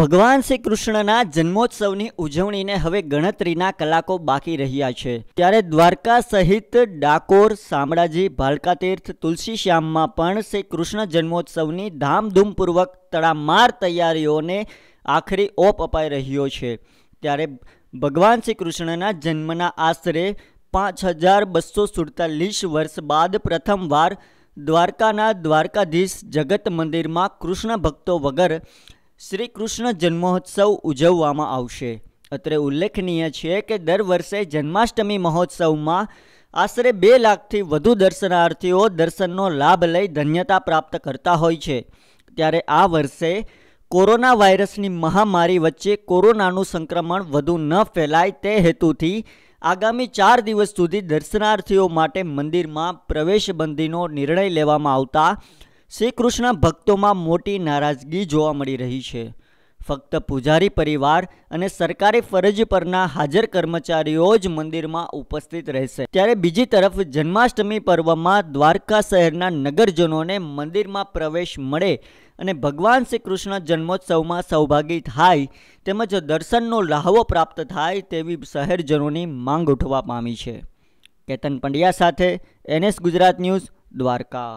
ભગવાન શ્રી કૃષ્ણના જન્મોત્સવની ઉજવણીને હવે ગણતરીના કલાકો બાકી રહ્યા છે ત્યારે દ્વારકા સહિત ડાકોર શામળાજી ભાલકા તીર્થ તુલસી શ્યામમાં પણ શ્રી કૃષ્ણ જન્મોત્સવની ધામધૂમપૂર્વક તડામાર તૈયારીઓને આખરી ઓપ અપાઈ રહ્યો છે ત્યારે ભગવાન શ્રી કૃષ્ણના જન્મના આશરે પાંચ હજાર બસો સુડતાલીસ વર્ષ બાદ પ્રથમવાર દ્વારકાના દ્વારકાધીશ જગત મંદિરમાં કૃષ્ણ ભક્તો વગર શ્રી કૃષ્ણ જન્મોત્સવ ઉજવવામાં આવશે અતરે उल्लेखनीय છે કે દર વર્ષે જન્માષ્ટમી મહોત્સવમાં આશરે 2 લાખ થી વધુ દર્શનાર્થીઓ દર્શનનો લાભ લઈ ધન્યતા પ્રાપ્ત કરતા હોય છે ત્યારે આ વર્ષે કોરોના વાયરસની મહામારી વચ્ચે કોરોનાનું સંક્રમણ વધુ ન ફેલાય તે હેતુથી આગામી 4 દિવસ સુધી દર્શનાર્થીઓ માટે મંદિરમાં પ્રવેશ बंदीનો નિર્ણય લેવામાં આવતા શ્રી કૃષ્ણા ભક્તોમાં મોટી નારાજગી જોવા મળી રહી છે ફક્ત पुजारी પરિવાર અને સરકારી ફરજ પરના હાજર કર્મચારીઓ જ મંદિરમાં ઉપસ્થિત રહેશે ત્યારે બીજી તરફ જન્માષ્ટમી પર્વમાં દ્વારકા શહેરના નગરજનોને મંદિરમાં પ્રવેશ મળે અને ભગવાન શ્રી કૃષ્ણ જન્મોત્સવમાં સૌભાગીત થાય તેમજ દર્શનનો લાભો પ્રાપ્ત થાય તેવી શહેરજનોની માંગ ઉઠવા પામી છે કેતન પંડ્યા સાથે એનએસ ગુજરાત ન્યૂઝ દ્વારકા